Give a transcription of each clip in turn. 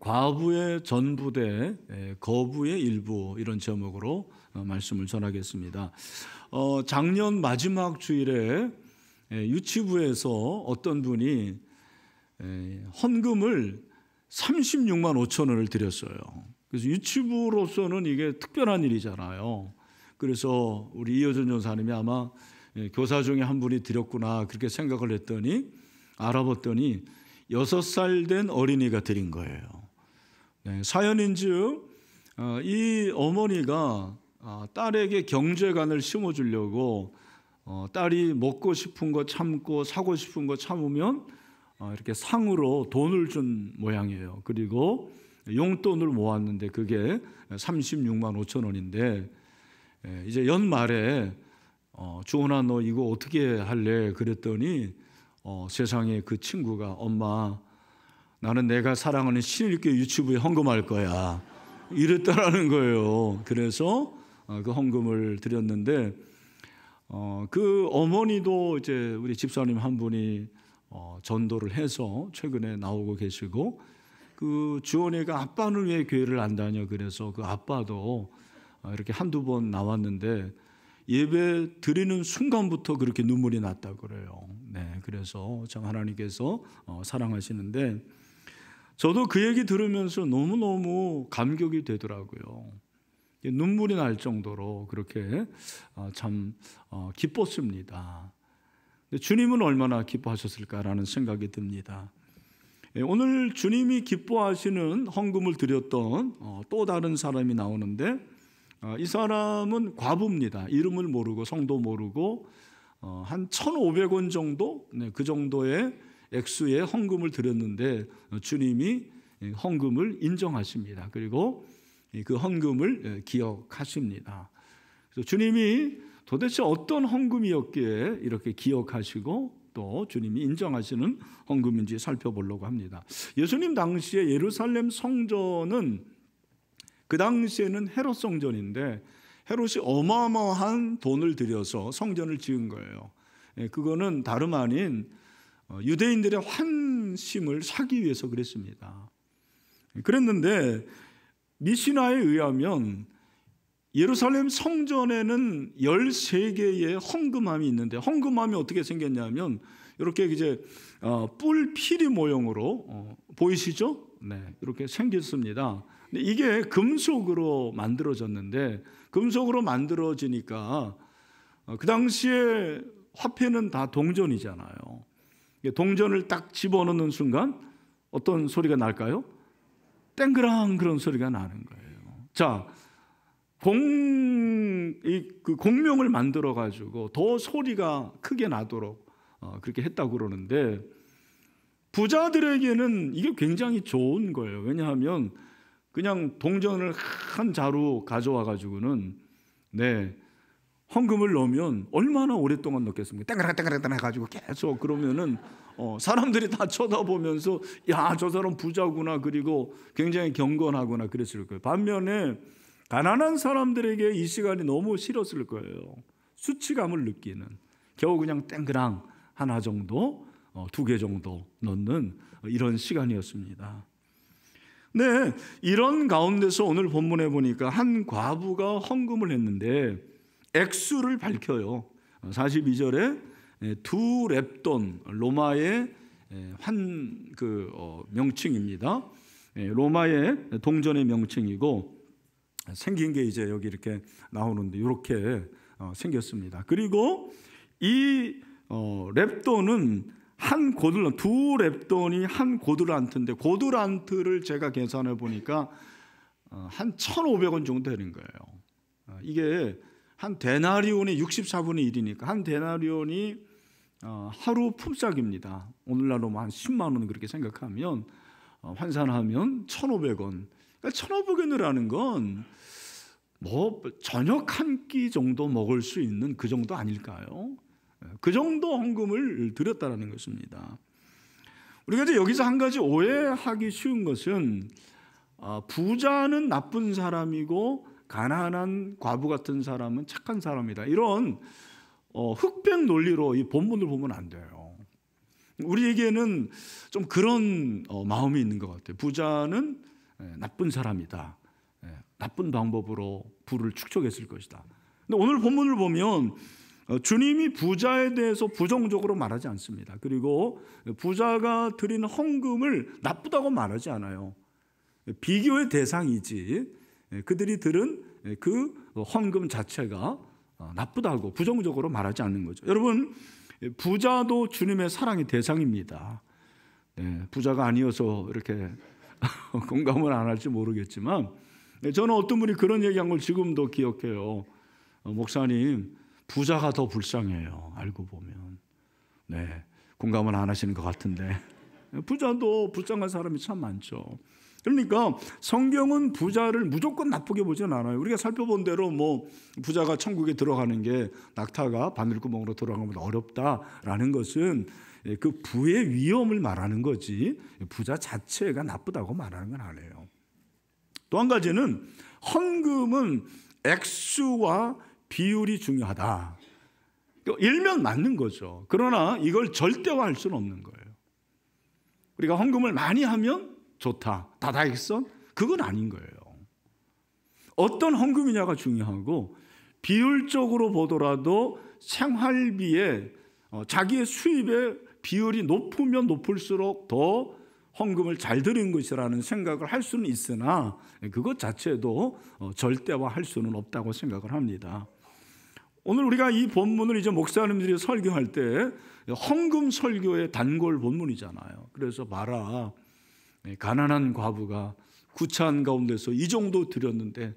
과부의 전부 대 예, 거부의 일부 이런 제목으로 어, 말씀을 전하겠습니다. 어, 작년 마지막 주일에 예, 유치부에서 어떤 분이 예, 헌금을 36만 5천 원을 드렸어요. 그래서 유치부로서는 이게 특별한 일이잖아요. 그래서 우리 이효준 전사님이 아마 교사 중에 한 분이 드렸구나 그렇게 생각을 했더니 알아봤더니 여살된 어린이가 드린 거예요. 네, 사연인즉 어, 이 어머니가 아, 딸에게 경제관을 심어주려고 어, 딸이 먹고 싶은 거 참고 사고 싶은 거 참으면 어, 이렇게 상으로 돈을 준 모양이에요. 그리고 용돈을 모았는데 그게 36만 5천 원인데 예, 이제 연말에 주원아 너 이거 어떻게 할래? 그랬더니 세상에 그 친구가 엄마 나는 내가 사랑하는 신일교 유튜브에 헌금할 거야. 이랬다라는 거예요. 그래서 어, 그 헌금을 드렸는데 어, 그 어머니도 이제 우리 집사님 한 분이 어, 전도를 해서 최근에 나오고 계시고 그 주원이가 아빠를 위해 교회를 안 다녀 그래서 그 아빠도 어, 이렇게 한두 번 나왔는데 예배 드리는 순간부터 그렇게 눈물이 났다 그래요. 네, 그래서 참 하나님께서 어, 사랑하시는데 저도 그 얘기 들으면서 너무너무 감격이 되더라고요. 눈물이 날 정도로 그렇게 어, 참 어, 기뻤습니다. 주님은 얼마나 기뻐하셨을까라는 생각이 듭니다. 예, 오늘 주님이 기뻐하시는 헌금을 드렸던 어, 또 다른 사람이 나오는데 이 사람은 과부입니다. 이름을 모르고 성도 모르고 한 1,500원 정도 네, 그 정도의 액수의 헌금을 드렸는데 어, 주님이 예, 헌금을 인정하십니다. 그리고 예, 그 헌금을 예, 기억하십니다. 그래서 주님이 도대체 어떤 헌금이었기에 이렇게 기억하시고 또 주님이 인정하시는 헌금인지 살펴보려고 합니다. 예수님 당시에 예루살렘 성전은 그 당시에는 헤롯 성전인데 헤롯이 어마어마한 돈을 들여서 성전을 지은 거예요. 그거는 다름 아닌 어, 유대인들의 환심을 사기 위해서 그랬습니다. 그랬는데 미시나에 의하면 예루살렘 성전에는 13개의 헝금함이 있는데 헝금함이 어떻게 생겼냐면 이렇게 이제 어, 뿔 피리 모형으로 어, 보이시죠? 네, 이렇게 생겼습니다. 이게 금속으로 만들어졌는데 금속으로 만들어지니까 그 당시에 화폐는 다 동전이잖아요. 예, 동전을 딱 집어넣는 순간 어떤 소리가 날까요? 땡그랑 그런 소리가 나는 거예요. 자, 공, 이, 그 공명을 만들어 가지고 더 소리가 크게 나도록 어, 그렇게 했다고 그러는데 부자들에게는 이게 굉장히 좋은 거예요. 왜냐하면 그냥 동전을 한 자루 가져와 가지고는 네, 헌금을 넣으면 얼마나 오랫동안 넣겠습니까? 땡그랑 땡그랑 땡그 가지고 계속 그러면은 어, 사람들이 다 쳐다보면서 야 저 사람 부자구나 그리고 굉장히 경건하구나 그랬을 거예요. 반면에 가난한 사람들에게 이 시간이 너무 싫었을 거예요. 수치감을 느끼는 겨우 그냥 땡그랑 하나 정도 어, 두개 정도 넣는 이런 시간이었습니다. 네, 이런 가운데서 오늘 본문에 보니까 한 과부가 헌금을 했는데 액수를 밝혀요. 42절에 예, 두 랩돈 로마의 한그 예, 어, 명칭입니다. 예, 로마의 동전의 명칭이고 생긴 게 이제 여기 이렇게 나오는데 이렇게 어, 생겼습니다. 그리고 이 어, 랩돈은 한 고들란 두 랩돈이 한 고드란트인데 고드란트를 제가 계산해 보니까 한 1,500원 정도 되는 거예요. 이게 한대나리온이 64분의 1이니까 한대나리온이 어, 하루 품삯입니다. 오늘날로 한 10만 원 그렇게 생각하면 어, 환산하면 1,500원. 그러니까 1,500원이라는 건 뭐 저녁 한 끼 정도 먹을 수 있는 그 정도 아닐까요? 예, 그 정도 헌금을 드렸다라는 것입니다. 우리가 이제 여기서 한 가지 오해하기 쉬운 것은 어, 부자는 나쁜 사람이고 가난한 과부 같은 사람은 착한 사람이다. 이런 어, 흑백 논리로 이 본문을 보면 안 돼요. 우리에게는 좀 그런 어, 마음이 있는 것 같아요. 부자는 에, 예, 나쁜 사람이다. 에, 예, 나쁜 방법으로 부를 축적했을 것이다. 근데 오늘 본문을 보면 어, 주님이 부자에 대해서 부정적으로 말하지 않습니다. 그리고 부자가 드린 헌금을 나쁘다고 말하지 않아요. 비교의 대상이지 예, 그들이 들은 예, 그 헌금 자체가 어, 나쁘다고 부정적으로 말하지 않는 거죠. 여러분 예, 부자도 주님의 사랑의 대상입니다. 부자가 아니어서 이렇게 공감을 안 할지 모르겠지만 저는 어떤 분이 그런 얘기한 걸 지금도 기억해요. 어, 목사님 부자가 더 불쌍해요. 알고 보면 네, 공감을 안 하시는 것 같은데 부자도 불쌍한 사람이 참 많죠. 그러니까 성경은 부자를 무조건 나쁘게 보진 않아요. 우리가 살펴본 대로 뭐 부자가 천국에 들어가는 게 낙타가 바늘구멍으로 들어가면 어렵다라는 것은 예, 그 부의 위험을 말하는 거지 부자 자체가 나쁘다고 말하는 건 아니에요. 또 한 가지는 헌금은 액수와 비율이 중요하다. 그 일면 맞는 거죠. 그러나 이걸 절대화할 수는 없는 거예요. 우리가 헌금을 많이 하면 좋다. 다다익선? 그건 아닌 거예요. 어떤 헌금이냐가 중요하고 비율적으로 보더라도 생활비에 어, 자기의 수입의 비율이 높으면 높을수록 더 헌금을 잘 드린 것이라는 생각을 할 수는 있으나 그것 자체도 어, 절대화할 수는 없다고 생각을 합니다. 오늘 우리가 이 본문을 이제 목사님들이 설교할 때 헌금 설교의 단골 본문이잖아요. 그래서 봐라. 네, 가난한 과부가 구차한 가운데서 이 정도 드렸는데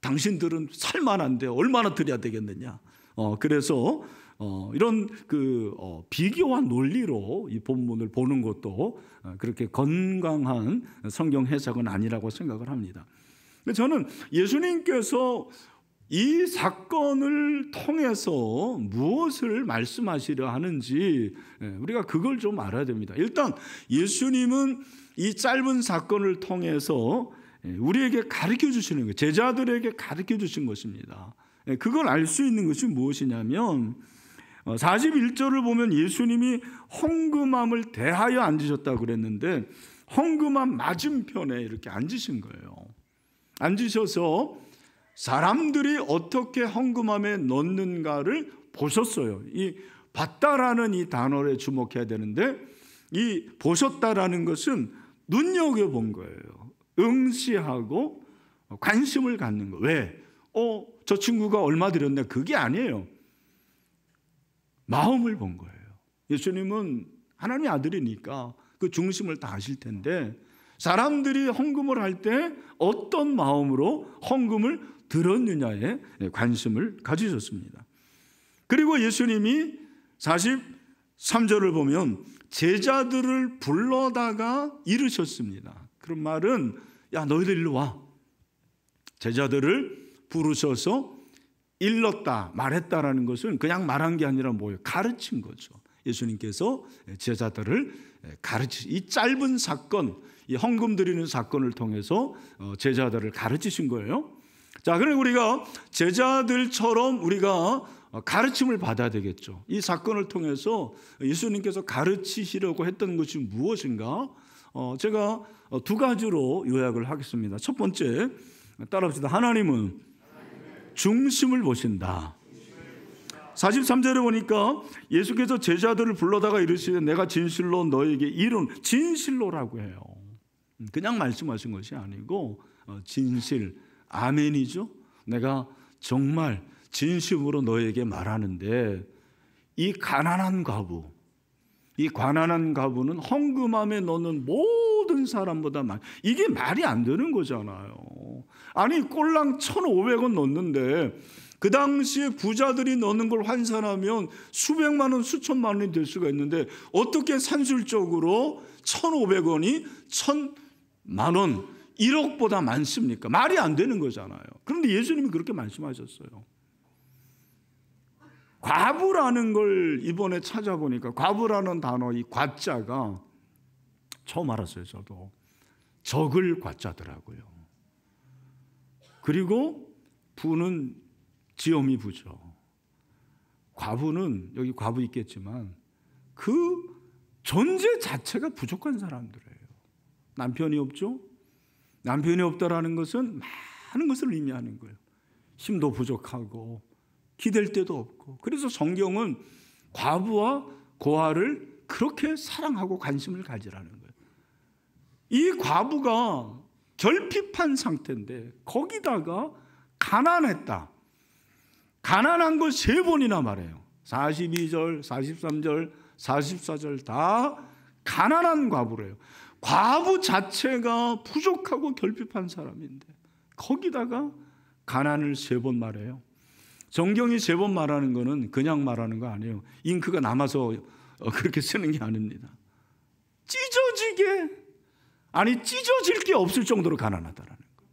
당신들은 살만한데 얼마나 드려야 되겠느냐. 어, 그래서 어, 이런 그 어, 비교와 논리로 이 본문을 보는 것도 어, 그렇게 건강한 성경 해석은 아니라고 생각을 합니다. 저는 예수님께서 이 사건을 통해서 무엇을 말씀하시려 하는지 예, 우리가 그걸 좀 알아야 됩니다. 일단 예수님은 이 짧은 사건을 통해서 우리에게 가르쳐 주시는 거예요. 제자들에게 가르쳐 주신 것입니다. 예, 그걸 알 수 있는 것이 무엇이냐면 41절을 어, 보면 예수님이 헝금함을 대하여 앉으셨다 고 그랬는데 헝금함 맞은편에 이렇게 앉으신 거예요. 앉으셔서 사람들이 어떻게 헝금함에 넣는가를 보셨어요. 이 봤다라는 이 단어에 주목해야 되는데 이 보셨다라는 것은 눈여겨본 거예요. 응시하고 관심을 갖는 거. 왜? 어, 저 친구가 얼마 들였네. 그게 아니에요. 마음을 본 거예요. 예수님은 하나님의 아들이니까 그 중심을 다 아실 텐데 사람들이 헌금을 할 때 어떤 마음으로 헌금을 들었느냐에 관심을 가지셨습니다. 그리고 예수님이 40 3절을 보면 제자들을 불러다가 이르셨습니다. 그런 말은 야 너희들 일로 와. 제자들을 부르셔서 일렀다 말했다라는 것은 그냥 말한 게 아니라 뭐예요? 가르친 거죠. 예수님께서 제자들을 가르치 이 짧은 사건 이 헌금 드리는 사건을 통해서 어, 제자들을 가르치신 거예요. 자, 그럼 그러니까 우리가 제자들처럼 우리가 어, 가르침을 받아야 되겠죠. 이 사건을 통해서 예수님께서 가르치시려고 했던 것이 무엇인가? 어, 제가 어, 두 가지로 요약을 하겠습니다. 첫 번째, 따라합시다. 하나님은 중심을 보신다. 43절에 보니까 예수께서 제자들을 불러다가 이르시되 내가 진실로 너에게 이룬 진실로라고 해요. 그냥 말씀하신 것이 아니고 어, 진실 아멘이죠. 내가 정말 진심으로 너에게 말하는데 이 가난한 가부, 이 가난한 가부는 헌금함에 넣는 모든 사람보다 많. 이게 말이 안 되는 거잖아요. 아니 꼴랑 1,500원 넣는데 그 당시에 부자들이 넣는 걸 환산하면 수백만 원, 수천만 원이 될 수가 있는데 어떻게 산술적으로 1,500원이 1,000만 원, 1억보다 많습니까? 말이 안 되는 거잖아요. 그런데 예수님이 그렇게 말씀하셨어요. 과부라는 걸 이번에 찾아보니까 과부라는 단어 이 과자가 처음 알았어요 저도 적을 과자더라고요. 그리고 부는 지엄이 부죠. 과부는 여기 과부 있겠지만 그 존재 자체가 부족한 사람들이에요. 남편이 없죠. 남편이 없다라는 것은 많은 것을 의미하는 거예요. 힘도 부족하고 기댈 데도 없고. 그래서 성경은 과부와 고아를 그렇게 사랑하고 관심을 가지라는 거예요. 이 과부가 결핍한 상태인데 거기다가 가난했다. 가난한 걸 세 번이나 말해요. 42절, 43절, 44절 다 가난한 과부래요. 과부 자체가 부족하고 결핍한 사람인데 거기다가 가난을 세 번 말해요. 성경이 제법 말하는 거는 그냥 말하는 거 아니에요. 잉크가 남아서 어, 그렇게 쓰는 게 아닙니다. 찢어지게 아니 찢어질 게 없을 정도로 가난하다라는 것.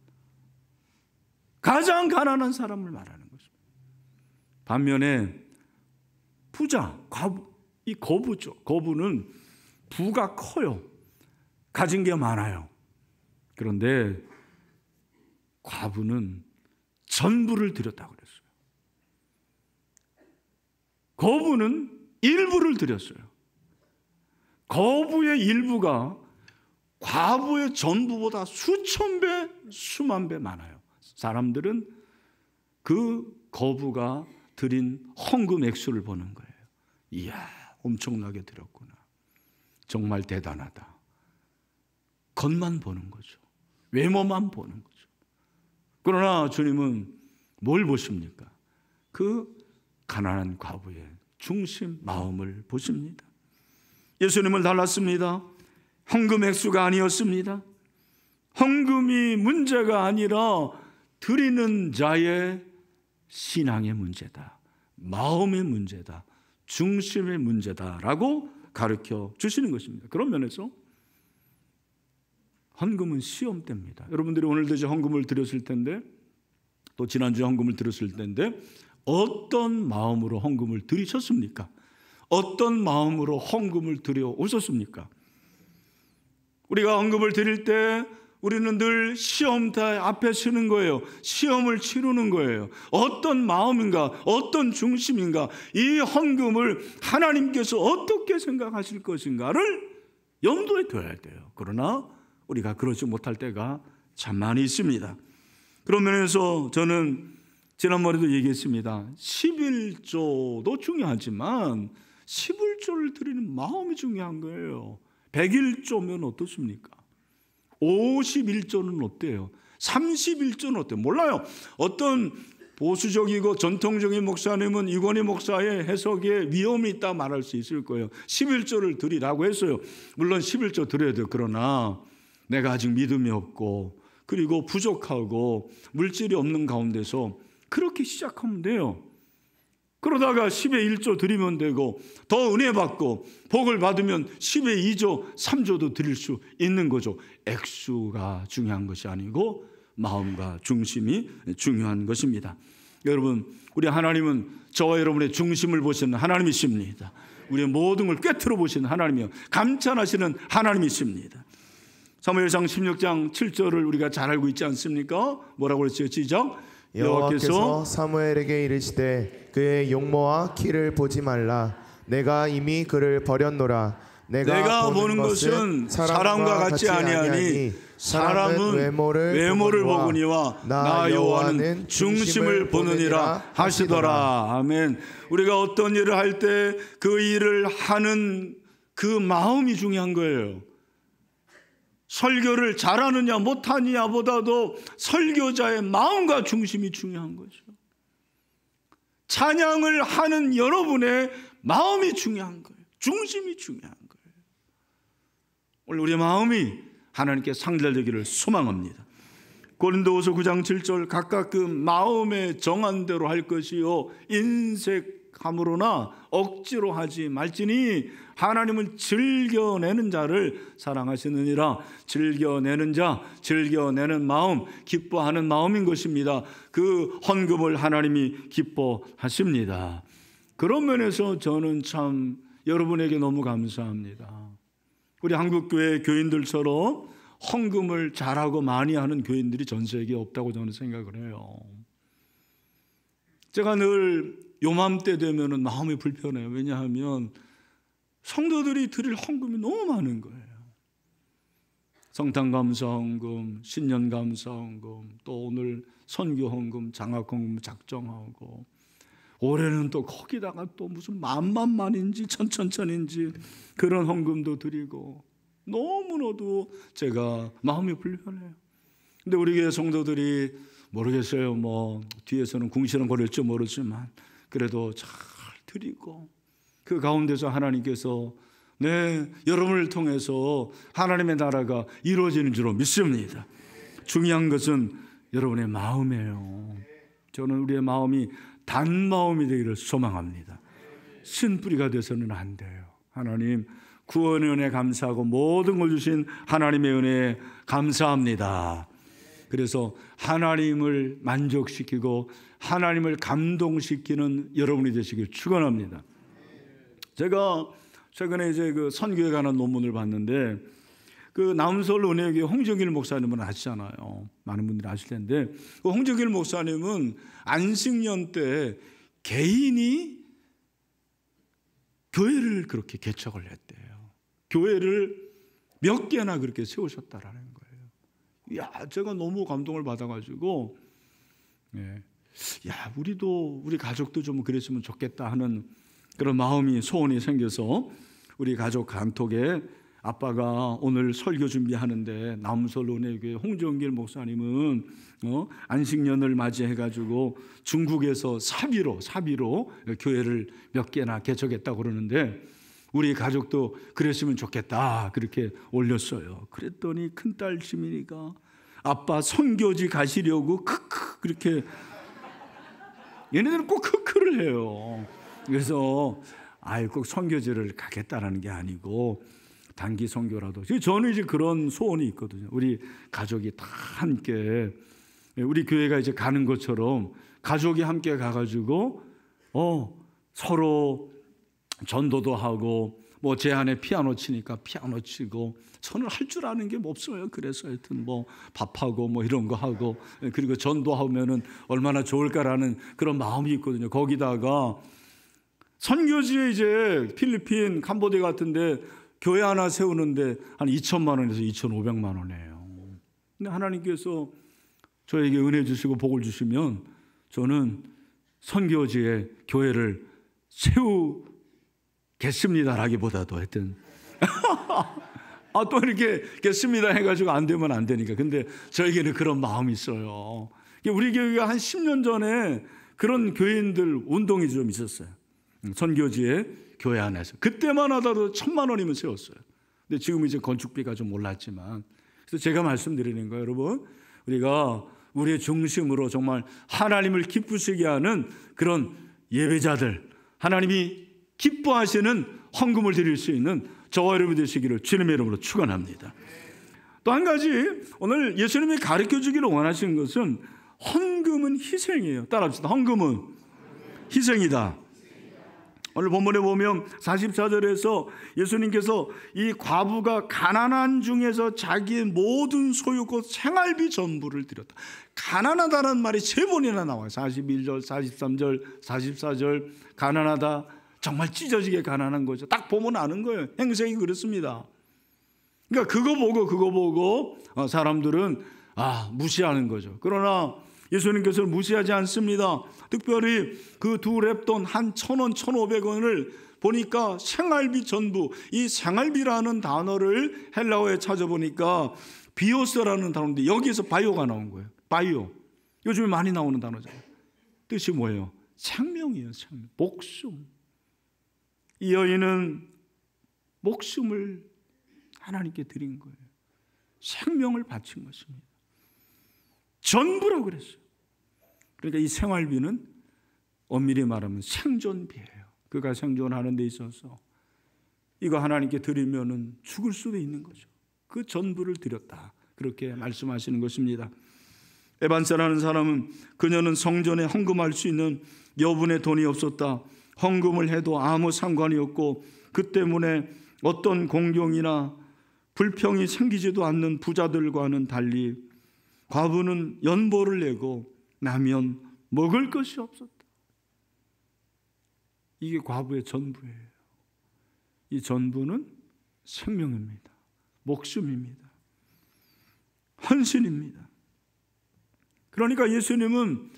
가장 가난한 사람을 말하는 것입니다. 반면에 부자, 과부, 이 거부죠. 거부는 부가 커요. 가진 게 많아요. 그런데 과부는 전부를 드렸다고 거부는 일부를 드렸어요. 거부의 일부가 과부의 전부보다 수천 배, 수만 배 많아요. 사람들은 그 거부가 드린 헌금 액수를 보는 거예요. 이야, 엄청나게 드렸구나. 정말 대단하다. 겉만 보는 거죠. 외모만 보는 거죠. 그러나 주님은 뭘 보십니까? 그 가난한 과부의 중심 마음을 보십니다. 예수님을 달랐습니다. 헌금 액수가 아니었습니다. 헌금이 문제가 아니라 드리는 자의 신앙의 문제다. 마음의 문제다. 중심의 문제다라고 가르쳐 주시는 것입니다. 그런 면에서 헌금은 시험대입니다. 여러분들이 오늘 도제 헌금을 드렸을 텐데 또 지난주에 헌금을 드렸을 텐데 어떤 마음으로 헌금을 드리셨습니까? 어떤 마음으로 헌금을 드려 오셨습니까? 우리가 헌금을 드릴 때 우리는 늘 시험대 앞에 서는 거예요. 시험을 치르는 거예요. 어떤 마음인가, 어떤 중심인가, 이 헌금을 하나님께서 어떻게 생각하실 것인가를 염두에 둬야 돼요. 그러나 우리가 그러지 못할 때가 참 많이 있습니다. 그런 면에서 저는 지난번에도 얘기했습니다. 11조도 중요하지만 11조를 드리는 마음이 중요한 거예요. 101조면 어떻습니까? 51조는 어때요? 31조는 어때요? 몰라요. 어떤 보수적이고 전통적인 목사님은 이건희 목사의 해석에 위험이 있다 말할 수 있을 거예요. 11조를 드리라고 했어요. 물론 11조 드려야 돼요. 그러나 내가 아직 믿음이 없고 그리고 부족하고 물질이 없는 가운데서 그렇게 시작하면 돼요. 그러다가 10에 1조 드리면 되고 더 은혜 받고 복을 받으면 10에 2조, 3조도 드릴 수 있는 거죠. 액수가 중요한 것이 아니고 마음과 중심이 중요한 것입니다. 여러분, 우리 하나님은 저와 여러분의 중심을 보시는 하나님이십니다. 우리의 모든 걸 꿰뚫어 보시는 하나님이요. 감찰하시는 하나님이십니다. 사무엘상 16장 7절을 우리가 잘 알고 있지 않습니까? 뭐라고 그랬어요? 지적. 여호와께서 사무엘에게 이르시되 그의 용모와 키를 보지 말라 내가 이미 그를 버렸노라 내가, 내가 보는, 것은 사람과 같이 아니하니 사람은 외모를, 외모를 보거니와 나 여호와는 중심을 보느니라 하시더라 아멘 우리가 어떤 일을 할 때 그 일을 하는 그 마음이 중요한 거예요 설교를 잘하느냐 못하느냐보다도 설교자의 마음과 중심이 중요한 거죠. 찬양을 하는 여러분의 마음이 중요한 거예요. 중심이 중요한 거예요. 오늘 우리 마음이 하나님께 상달되기를 소망합니다. 고린도후서 9장 7절 각각 그 마음에 정한 대로 할 것이요 인색 함으로나 억지로 하지 말지니 하나님은 즐겨내는 자를 사랑하시느니라 즐겨내는 자 즐겨내는 마음 기뻐하는 마음인 것입니다. 그 헌금을 하나님이 기뻐하십니다. 그런 면에서 저는 참 여러분에게 너무 감사합니다. 우리 한국교회 교인들처럼 헌금을 잘하고 많이 하는 교인들이 전 세계에 없다고 저는 생각을 해요. 제가 늘 요맘때 되면은 마음이 불편해요. 왜냐하면 성도들이 드릴 헌금이 너무 많은 거예요. 성탄 감사 헌금, 신년 감사 헌금, 또 오늘 선교 헌금, 장학 헌금 작정하고 올해는 또 거기다가 또 무슨 만만만인지 천천천인지 그런 헌금도 드리고 너무나도 제가 마음이 불편해요. 근데 우리 교회 성도들이 모르겠어요. 뭐 뒤에서는 궁시렁거릴지 모르지만 그래도 잘 드리고 그 가운데서 하나님께서 네, 여러분을 통해서 하나님의 나라가 이루어지는 줄로 믿습니다. 중요한 것은 여러분의 마음이에요. 저는 우리의 마음이 단 마음이 되기를 소망합니다. 신뿌리가 돼서는 안 돼요. 하나님 구원의 은혜 감사하고 모든 걸 주신 하나님의 은혜 감사합니다. 그래서 하나님을 만족시키고 하나님을 감동시키는 여러분이 되시길 축원합니다. 제가 최근에 이제 그 선교에 관한 논문을 봤는데 그남서은혜교 홍정일 목사님은 아시잖아요. 많은 분들이 아실 텐데 그 홍정일 목사님은 안식년 때 개인이 교회를 그렇게 개척을 했대요. 교회를 몇 개나 그렇게 세우셨다라는 거예요. 야, 제가 너무 감동을 받아가지고 예, 야, 우리도 우리 가족도 좀 그랬으면 좋겠다 하는 그런 마음이 소원이 생겨서 우리 가족 간톡에 아빠가 오늘 설교 준비하는데 남설론의 홍정길 목사님은 어? 안식년을 맞이해가지고 중국에서 사비로 사비로 교회를 몇 개나 개척했다 그러는데 우리 가족도 그랬으면 좋겠다 그렇게 올렸어요. 그랬더니 큰딸 시민이가 아빠 선교지 가시려고 크크 그렇게 얘네들은 꼭 크크를 해요. 그래서 아예 꼭 선교지를 가겠다라는 게 아니고 단기 선교라도. 저는 이제 그런 소원이 있거든요. 우리 가족이 다 함께 우리 교회가 이제 가는 것처럼 가족이 함께 가가지고 어 서로 전도도 하고 뭐제안에 피아노 치니까 피아노 치고 저는 할줄 아는 게 없어요. 그래서 하여튼 뭐 밥하고 뭐 이런 거 하고 예, 그리고 전도하면은 얼마나 좋을까라는 그런 마음이 있거든요. 거기다가 선교지에 이제 필리핀, 캄보디 같은데 교회 하나 세우는데 한 2천만 원에서 2,500만 원이에요. 근데 하나님께서 저에게 은혜 주시고 복을 주시면 저는 선교지에 교회를 세우 겠습니다라기보다도 하여튼 아, 또 이렇게 겠습니다 해가지고 안 되면 안 되니까. 근데 저에게는 그런 마음이 있어요. 우리 교회가 한 10년 전에 그런 교인들 운동이 좀 있었어요. 선교지에 교회 안에서. 그때만 하더라도 천만 원이면 세웠어요. 근데 지금 이제 건축비가 좀 올랐지만. 그래서 제가 말씀드리는 거예요, 여러분. 우리가 우리의 중심으로 정말 하나님을 기쁘시게 하는 그런 예배자들, 하나님이 기뻐하시는 헌금을 드릴 수 있는 저와 여러분 되시기를 주님의 이름으로 축원합니다. 또 한 가지 오늘 예수님이 가르쳐 주기를 원하시는 것은 헌금은 희생이에요. 따라합시다. 헌금은 희생이다. 오늘 본문에 보면 44절에서 예수님께서 이 과부가 가난한 중에서 자기의 모든 소유고 생활비 전부를 드렸다. 가난하다는 말이 세 번이나 나와요. 41절, 43절, 44절 가난하다, 정말 찢어지게 가난한 거죠. 딱 보면 아는 거예요. 행색이 그렇습니다. 그러니까 그거 보고 그거 보고 어, 사람들은 아 무시하는 거죠. 그러나 예수님께서는 무시하지 않습니다. 특별히 그 두 랩돈 한천 원, 천오백 원을 보니까 생활비 전부 이 생활비라는 단어를 헬라어에 찾아보니까 비오스라는 단어인데 여기에서 바이오가 나온 거예요. 바이오. 요즘에 많이 나오는 단어잖아요. 뜻이 뭐예요? 생명이에요. 생명. 목숨. 이 여인은 목숨을 하나님께 드린 거예요. 생명을 바친 것입니다. 전부라 그랬어요. 그러니까 이 생활비는 엄밀히 말하면 생존비예요. 그가 생존하는 데 있어서 이거 하나님께 드리면은 죽을 수도 있는 거죠. 그 전부를 드렸다. 그렇게 말씀하시는 것입니다. 에반세라는 사람은 그녀는 성전에 헌금할 수 있는 여분의 돈이 없었다. 헌금을 해도 아무 상관이 없고 그 때문에 어떤 공경이나 불평이 생기지도 않는 부자들과는 달리 과부는 연보를 내고 나면 먹을 것이 없었다. 이게 과부의 전부예요. 이 전부는 생명입니다. 목숨입니다. 헌신입니다. 그러니까 예수님은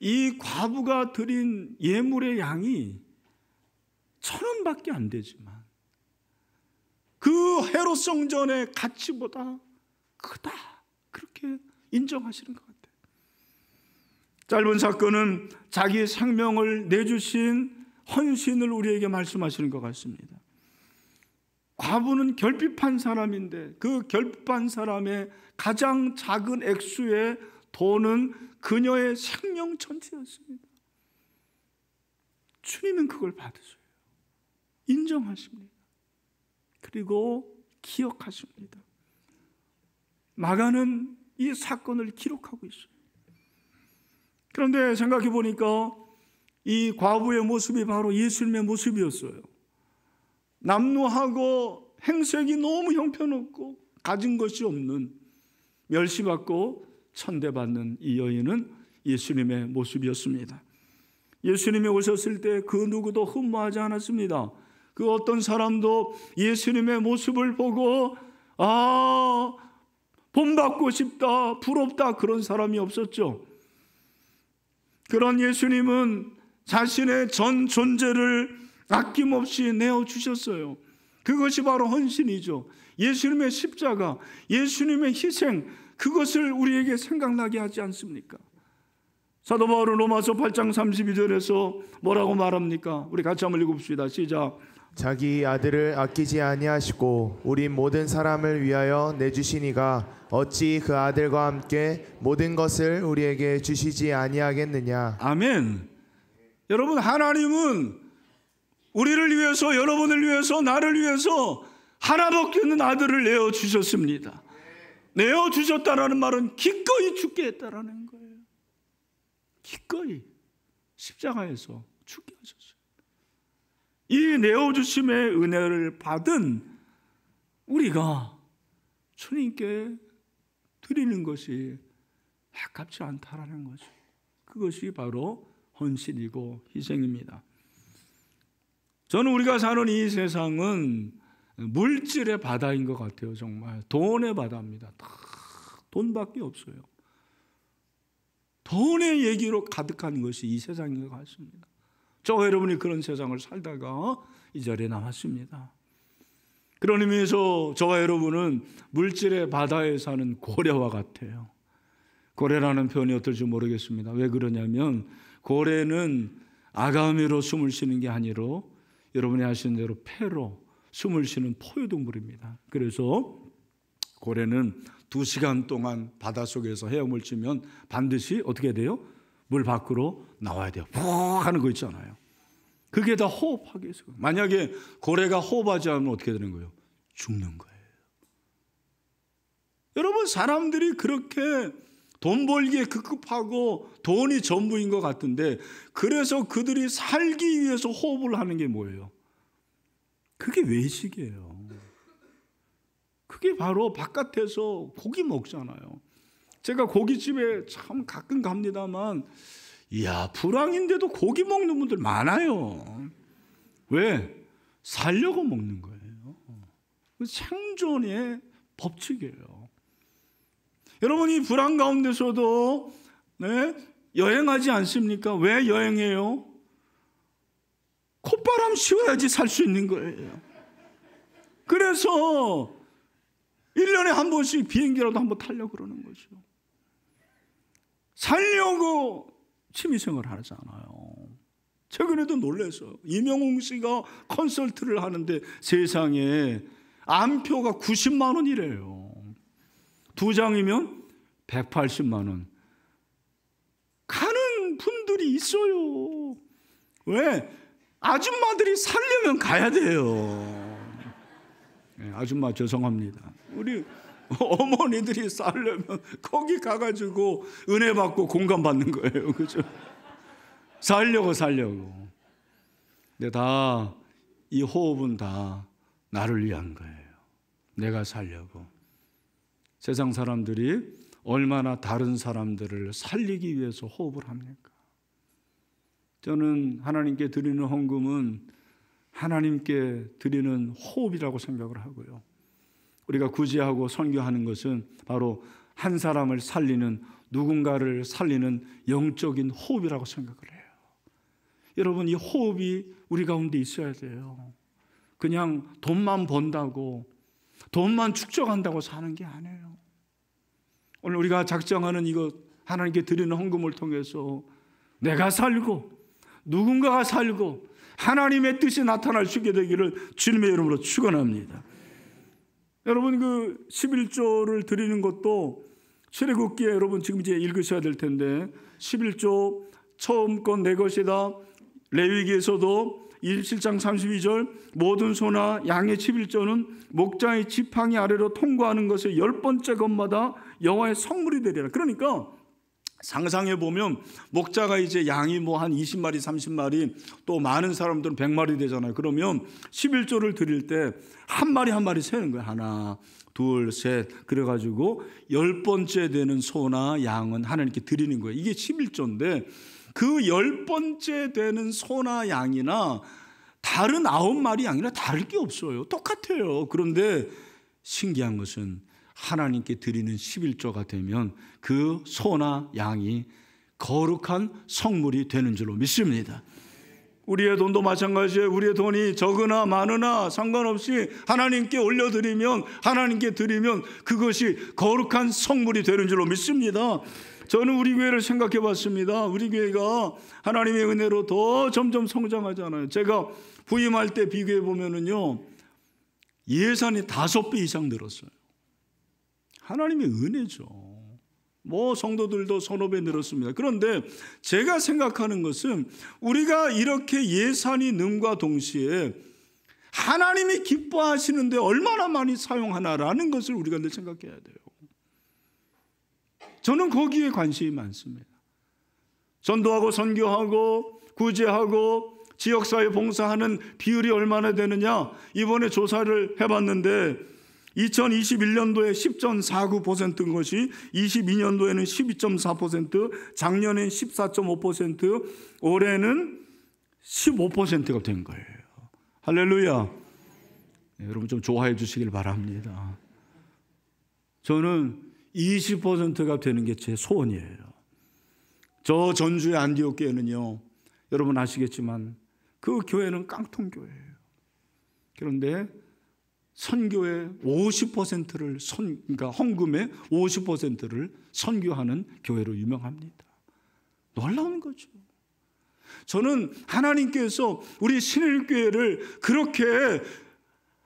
이 과부가 드린 예물의 양이 천 원밖에 안 되지만 그 해로성전의 가치보다 크다. 그렇게 인정하시는 것 같아요. 짧은 사건은 자기 생명을 내주신 헌신을 우리에게 말씀하시는 것 같습니다. 과부는 결핍한 사람인데 그 결핍한 사람의 가장 작은 액수에 돈은 그녀의 생명 전체였습니다. 주님은 그걸 받으셔요. 인정하십니다. 그리고 기억하십니다. 마가는 이 사건을 기록하고 있어요. 그런데 생각해 보니까 이 과부의 모습이 바로 예수님의 모습이었어요. 남루하고 행색이 너무 형편없고 가진 것이 없는 멸시받고 천대받는 이 여인은 예수님의 모습이었습니다. 예수님이 오셨을 때 그 누구도 흠모하지 않았습니다. 그 어떤 사람도 예수님의 모습을 보고 아 본받고 싶다 부럽다 그런 사람이 없었죠. 그런 예수님은 자신의 전 존재를 아낌없이 내어 주셨어요. 그것이 바로 헌신이죠. 예수님의 십자가, 예수님의 희생, 그것을 우리에게 생각나게 하지 않습니까? 사도 바울은 로마서 8장 32절에서 뭐라고 말합니까? 우리 같이 한번 읽읍시다. 시작. 자기 아들을 아끼지 아니하시고 우리 모든 사람을 위하여 내주시니가 어찌 그 아들과 함께 모든 것을 우리에게 주시지 아니하겠느냐. 아멘. 여러분 하나님은 우리를 위해서 여러분을 위해서 나를 위해서 하나밖에 없는 아들을 내어 주셨습니다. 내어 주셨다라는 말은 기꺼이 죽게 했다라는 거예요. 기꺼이 십자가에서 죽게 하셨어요. 이 내어 주심의 은혜를 받은 우리가 주님께 드리는 것이 아깝지 않다라는 거죠. 그것이 바로 헌신이고 희생입니다. 저는 우리가 사는 이 세상은 물질의 바다인 것 같아요, 정말. 돈의 바다입니다. 다 돈밖에 없어요. 돈의 얘기로 가득한 것이 이 세상인 것 같습니다. 저 여러분이 그런 세상을 살다가 이 자리에 남았습니다. 그런 의미에서 저와 여러분은 물질의 바다에 사는 고래와 같아요. 고래라는 표현이 어떨지 모르겠습니다. 왜 그러냐면 고래는 아가미로 숨을 쉬는 게 아니로 여러분이 아시 대로 폐로 숨을 쉬는 포유동물입니다. 그래서 고래는 두 시간 동안 바닷속에서 헤엄을 치면 반드시 어떻게 돼요? 물 밖으로 나와야 돼요. 푹 하는 거 있잖아요. 그게 다 호흡하기 위해서. 만약에 고래가 호흡하지 않으면 어떻게 되는 거예요? 죽는 거예요. 여러분, 사람들이 그렇게 돈 벌기에 급급하고 돈이 전부인 것 같은데, 그래서 그들이 살기 위해서 호흡을 하는 게 뭐예요? 그게 외식이에요. 그게 바로 바깥에서 고기 먹잖아요. 제가 고깃집에 참 가끔 갑니다만, 이야, 불황인데도 고기 먹는 분들 많아요. 왜? 살려고 먹는 거예요. 생존의 법칙이에요. 여러분, 이 불황 가운데서도 네? 여행하지 않습니까? 왜 여행해요? 콧바람 쉬어야지 살 수 있는 거예요. 그래서 1년에 한 번씩 비행기라도 한번 타려고 그러는 거죠. 살려고 취미생활 하잖아요. 최근에도 놀래서 이명웅 씨가 컨설트를 하는데 세상에 암표가 90만 원이래요. 두 장이면 180만 원. 가는 분들이 있어요. 왜? 아줌마들이 살려면 가야 돼요. 예, 아줌마 죄송합니다. 우리 어머니들이 살려면 거기 가가지고 은혜 받고 공감 받는 거예요. 그죠? 살려고 살려고. 근데 다이 호흡은 다 나를 위한 거예요. 내가 살려고. 세상 사람들이 얼마나 다른 사람들을 살리기 위해서 호흡을 합니까? 저는 하나님께 드리는 헌금은 하나님께 드리는 호흡이라고 생각을 하고요. 우리가 구제하고 선교하는 것은 바로 한 사람을 살리는 누군가를 살리는 영적인 호흡이라고 생각을 해요. 여러분 이 호흡이 우리 가운데 있어야 돼요. 그냥 돈만 번다고 돈만 축적한다고 사는 게 아니에요. 오늘 우리가 작정하는 이거 하나님께 드리는 헌금을 통해서 내가 살고 누군가가 살고 하나님의 뜻이 나타날 수 있게 되기를 주님의 이름으로 축원합니다. 여러분 그 11조를 드리는 것도 출애굽기에 여러분 지금 이제 읽으셔야 될 텐데 11조 처음 건내 네 것이다. 레위기에서도 27장 32절 모든 소나 양의 11조는 목장의 지팡이 아래로 통과하는 것을 열 번째 것마다 여호와의 성물이 되리라. 그러니까 상상해 보면 목자가 이제 양이 뭐 한 20마리, 30마리 또 많은 사람들은 100마리 되잖아요. 그러면 11조를 드릴 때 한 마리 한 마리 세는 거예요. 하나, 둘, 셋. 그래 가지고 열 번째 되는 소나 양은 하나님께 드리는 거예요. 이게 11조인데 그 열 번째 되는 소나 양이나 다른 아홉 마리 양이나 다를 게 없어요. 똑같아요. 그런데 신기한 것은 하나님께 드리는 11조가 되면 그 소나 양이 거룩한 성물이 되는 줄로 믿습니다. 우리의 돈도 마찬가지예요. 우리의 돈이 적으나 많으나 상관없이 하나님께 올려드리면 하나님께 드리면 그것이 거룩한 성물이 되는 줄로 믿습니다. 저는 우리 교회를 생각해 봤습니다. 우리 교회가 하나님의 은혜로 더 점점 성장하잖아요. 제가 부임할 때 비교해 보면요 예산이 다섯 배 이상 늘었어요. 하나님의 은혜죠. 뭐 성도들도 선업에 늘었습니다. 그런데 제가 생각하는 것은 우리가 이렇게 예산이 는과 동시에 하나님이 기뻐하시는데 얼마나 많이 사용하나라는 것을 우리가 늘 생각해야 돼요. 저는 거기에 관심이 많습니다. 전도하고 선교하고 구제하고 지역사회 봉사하는 비율이 얼마나 되느냐 이번에 조사를 해봤는데 2021년도에 10.49%인 것이 22년도에는 12.4%, 작년엔 14.5%, 올해는 15%가 된 거예요. 할렐루야. 네, 여러분 좀 좋아해 주시길 바랍니다. 저는 20%가 되는 게 제 소원이에요. 저 전주의 안디옥교회는요. 여러분 아시겠지만 그 교회는 깡통교회예요. 그런데 선교의 50%를 선, 그러니까 헌금의 50%를 선교하는 교회로 유명합니다. 놀라운 거죠. 저는 하나님께서 우리 신일교회를 그렇게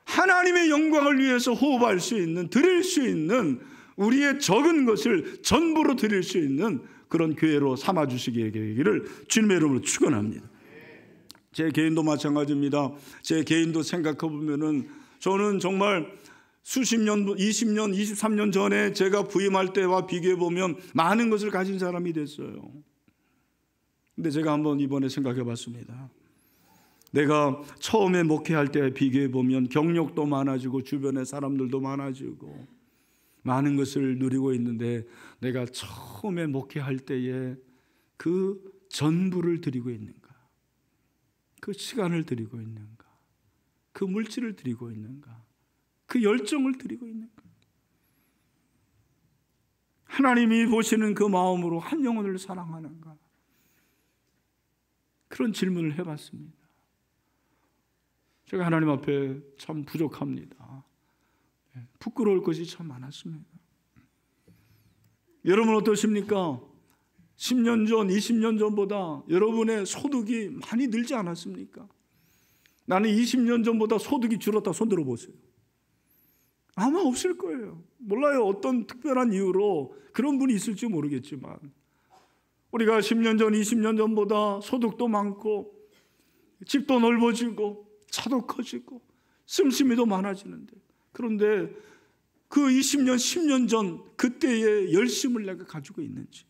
하나님의 영광을 위해서 호흡할 수 있는, 드릴 수 있는 우리의 적은 것을 전부로 드릴 수 있는 그런 교회로 삼아 주시기를 주님의 이름으로 축원합니다. 제 개인도 마찬가지입니다. 제 개인도 생각해 보면은 저는 정말 수십 년, 20년, 23년 전에 제가 부임할 때와 비교해 보면 많은 것을 가진 사람이 됐어요. 근데 제가 한번 이번에 생각해 봤습니다. 내가 처음에 목회할 때와 비교해 보면 경력도 많아지고 주변에 사람들도 많아지고 많은 것을 누리고 있는데 내가 처음에 목회할 때에 그 전부를 드리고 있는가? 그 시간을 드리고 있는가? 그 물질을 드리고 있는가? 그 열정을 드리고 있는가? 하나님이 보시는 그 마음으로 한 영혼을 사랑하는가? 그런 질문을 해봤습니다. 제가 하나님 앞에 참 부족합니다. 예, 부끄러울 것이 참 많았습니다. 여러분 어떠십니까? 10년 전, 20년 전보다 여러분의 소득이 많이 늘지 않았습니까? 나는 20년 전보다 소득이 줄었다 손 들어보세요. 아마 없을 거예요. 몰라요. 어떤 특별한 이유로 그런 분이 있을지 모르겠지만 우리가 10년 전, 20년 전보다 소득도 많고 집도 넓어지고 차도 커지고 씀씀이도 많아지는데 그런데 그 20년, 10년 전 그때의 열심을 내가 가지고 있는지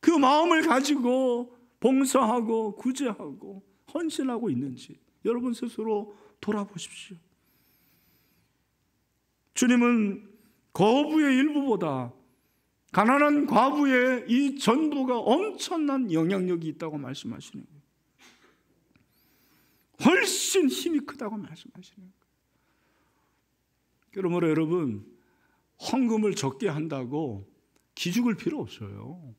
그 마음을 가지고 봉사하고 구제하고 헌신하고 있는지 여러분 스스로 돌아보십시오. 주님은 거부의 일부보다 가난한 과부의 이 전부가 엄청난 영향력이 있다고 말씀하시는 거예요. 훨씬 힘이 크다고 말씀하시는 거예요. 그러므로 여러분, 헌금을 적게 한다고 기죽을 필요 없어요.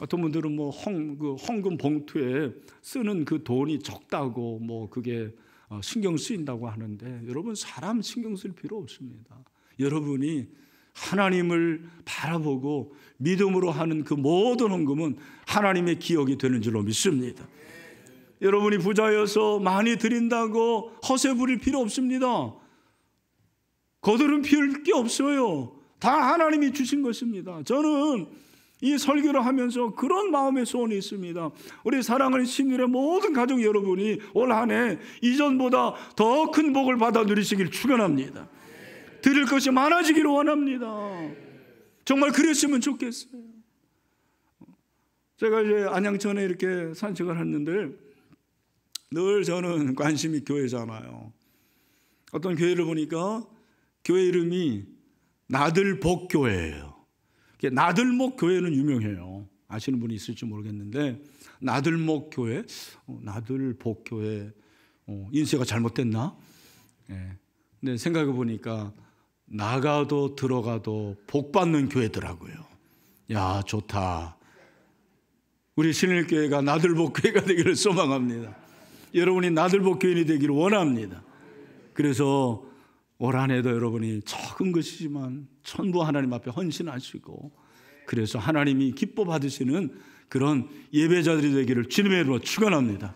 어떤 분들은 뭐 헌, 그 헌금 봉투에 쓰는 그 돈이 적다고 뭐 그게 어, 신경 쓰인다고 하는데 여러분 사람 신경 쓸 필요 없습니다. 여러분이 하나님을 바라보고 믿음으로 하는 그 모든 헌금은 하나님의 기억이 되는 줄로 믿습니다. 여러분이 부자여서 많이 드린다고 허세 부릴 필요 없습니다. 거들은 피울 게 없어요. 다 하나님이 주신 것입니다. 저는 이 설교를 하면서 그런 마음의 소원이 있습니다. 우리 사랑하는 신일의 모든 가족 여러분이 올한해 이전보다 더 큰 복을 받아 누리시길 축원합니다. 드릴 것이 많아지기를 원합니다. 정말 그랬으면 좋겠어요. 제가 이제 안양천에 이렇게 산책을 했는데 늘 저는 관심이 교회잖아요. 어떤 교회를 보니까 교회 이름이 나들복교회예요. 나들목 교회는 유명해요. 아시는 분이 있을지 모르겠는데 나들목 교회, 어, 나들복 교회 어, 인쇄가 잘못됐나? 예. 근데 생각해 보니까 나가도 들어가도 복 받는 교회더라고요. 야 좋다. 우리 신일교회가 나들복 교회가 되기를 소망합니다. 여러분이 나들복 교인이 되기를 원합니다. 그래서 올 한해도 여러분이 적은 것이지만 천부 하나님 앞에 헌신하시고 그래서 하나님이 기뻐 받으시는 그런 예배자들이 되기를 주님의 이름으로 축원합니다.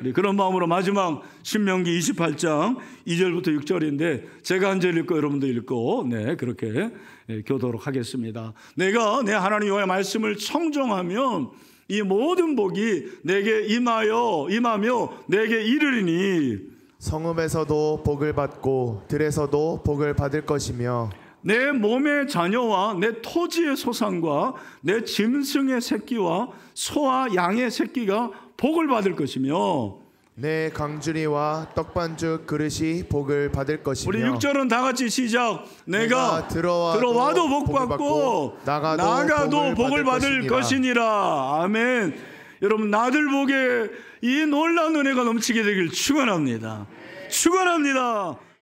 우리 그런 마음으로 마지막 신명기 28장 2절부터 6절인데 제가 한 절 읽고 여러분도 읽고 네 그렇게 예, 교도록 하겠습니다. 내가 내 하나님 여호와의 말씀을 청정하면 이 모든 복이 내게 임하여 임하며 내게 이르리니 성읍에서도 복을 받고 들에서도 복을 받을 것이며 내 몸의 자녀와 내 토지의 소산과 내 짐승의 새끼와 소와 양의 새끼가 복을 받을 것이며 내 강주리와 떡반죽 그릇이 복을 받을 것이며 우리 6절은 다 같이 시작 내가, 내가 들어와도, 들어와도, 복 받고, 받고 나가도, 나가도, 복을, 복을 받을, 받을 것이니라 아멘 여러분 나들 보게 이 놀라운 은혜가 넘치게 되길 축원합니다. 축원합니다.